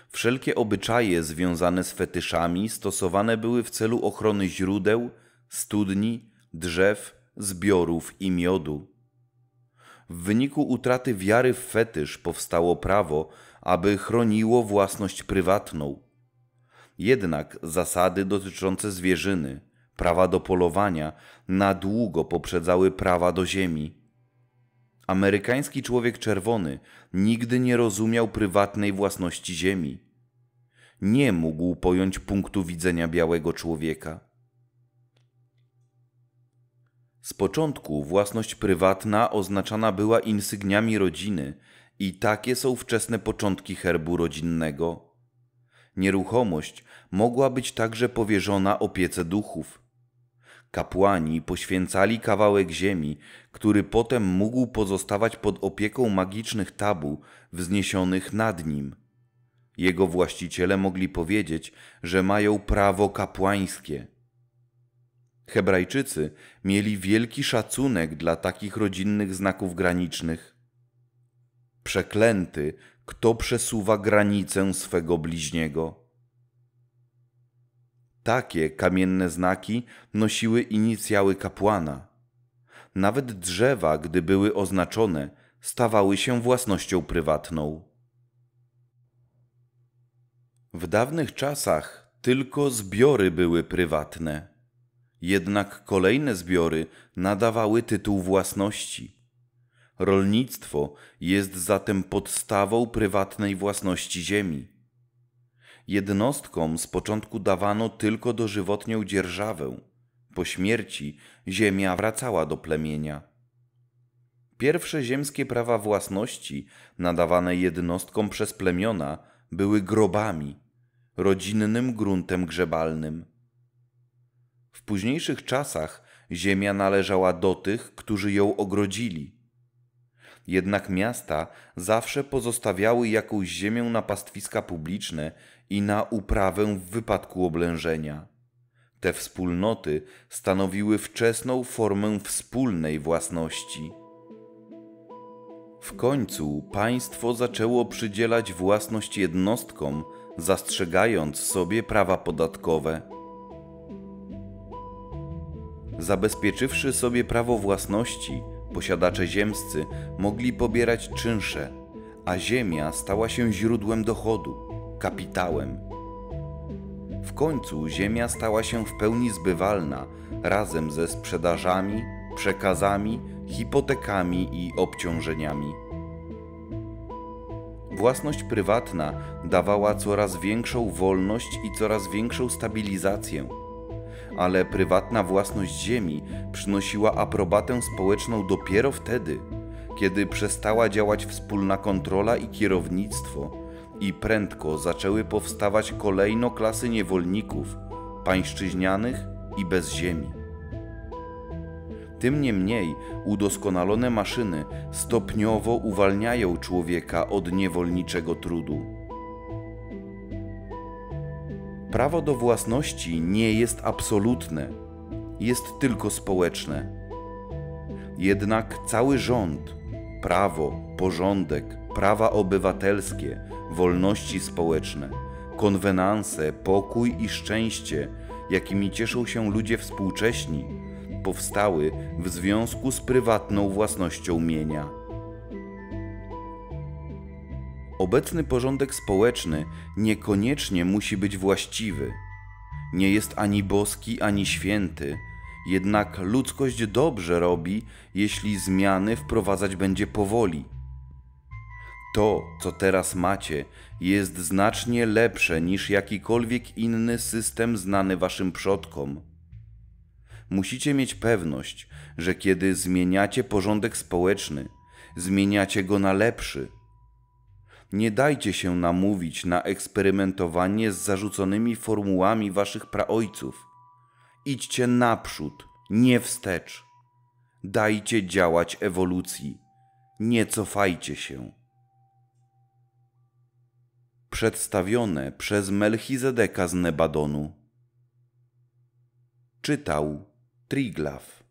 Wszelkie obyczaje związane z fetyszami stosowane były w celu ochrony źródeł, studni, drzew zbiorów i miodu. W wyniku utraty wiary w fetysz powstało prawo, aby chroniło własność prywatną. Jednak zasady dotyczące zwierzyny, prawa do polowania na długo poprzedzały prawa do ziemi. Amerykański człowiek czerwony nigdy nie rozumiał prywatnej własności ziemi. Nie mógł pojąć punktu widzenia białego człowieka. Z początku własność prywatna oznaczana była insygniami rodziny i takie są wczesne początki herbu rodzinnego. Nieruchomość mogła być także powierzona opiece duchów. Kapłani poświęcali kawałek ziemi, który potem mógł pozostawać pod opieką magicznych tabu wzniesionych nad nim. Jego właściciele mogli powiedzieć, że mają prawo kapłańskie – Hebrajczycy mieli wielki szacunek dla takich rodzinnych znaków granicznych. Przeklęty, kto przesuwa granicę swego bliźniego. Takie kamienne znaki nosiły inicjały kapłana. Nawet drzewa, gdy były oznaczone, stawały się własnością prywatną. W dawnych czasach tylko zbiory były prywatne jednak kolejne zbiory nadawały tytuł własności. Rolnictwo jest zatem podstawą prywatnej własności ziemi. Jednostkom z początku dawano tylko dożywotnią dzierżawę. Po śmierci ziemia wracała do plemienia. Pierwsze ziemskie prawa własności nadawane jednostkom przez plemiona były grobami, rodzinnym gruntem grzebalnym. W późniejszych czasach ziemia należała do tych, którzy ją ogrodzili. Jednak miasta zawsze pozostawiały jakąś ziemię na pastwiska publiczne i na uprawę w wypadku oblężenia. Te wspólnoty stanowiły wczesną formę wspólnej własności. W końcu państwo zaczęło przydzielać własność jednostkom, zastrzegając sobie prawa podatkowe. Zabezpieczywszy sobie prawo własności, posiadacze ziemscy mogli pobierać czynsze, a ziemia stała się źródłem dochodu, kapitałem. W końcu ziemia stała się w pełni zbywalna razem ze sprzedażami, przekazami, hipotekami i obciążeniami. Własność prywatna dawała coraz większą wolność i coraz większą stabilizację ale prywatna własność ziemi przynosiła aprobatę społeczną dopiero wtedy, kiedy przestała działać wspólna kontrola i kierownictwo i prędko zaczęły powstawać kolejno klasy niewolników, pańszczyźnianych i bez ziemi. Tym niemniej udoskonalone maszyny stopniowo uwalniają człowieka od niewolniczego trudu Prawo do własności nie jest absolutne, jest tylko społeczne. Jednak cały rząd, prawo, porządek, prawa obywatelskie, wolności społeczne, konwenanse, pokój i szczęście, jakimi cieszą się ludzie współcześni, powstały w związku z prywatną własnością mienia. Obecny porządek społeczny niekoniecznie musi być właściwy. Nie jest ani boski, ani święty, jednak ludzkość dobrze robi, jeśli zmiany wprowadzać będzie powoli. To, co teraz macie, jest znacznie lepsze niż jakikolwiek inny system znany waszym przodkom. Musicie mieć pewność, że kiedy zmieniacie porządek społeczny, zmieniacie go na lepszy. Nie dajcie się namówić na eksperymentowanie z zarzuconymi formułami waszych praojców. Idźcie naprzód, nie wstecz. Dajcie działać ewolucji. Nie cofajcie się. Przedstawione przez Melchizedeka z Nebadonu. Czytał Triglaf.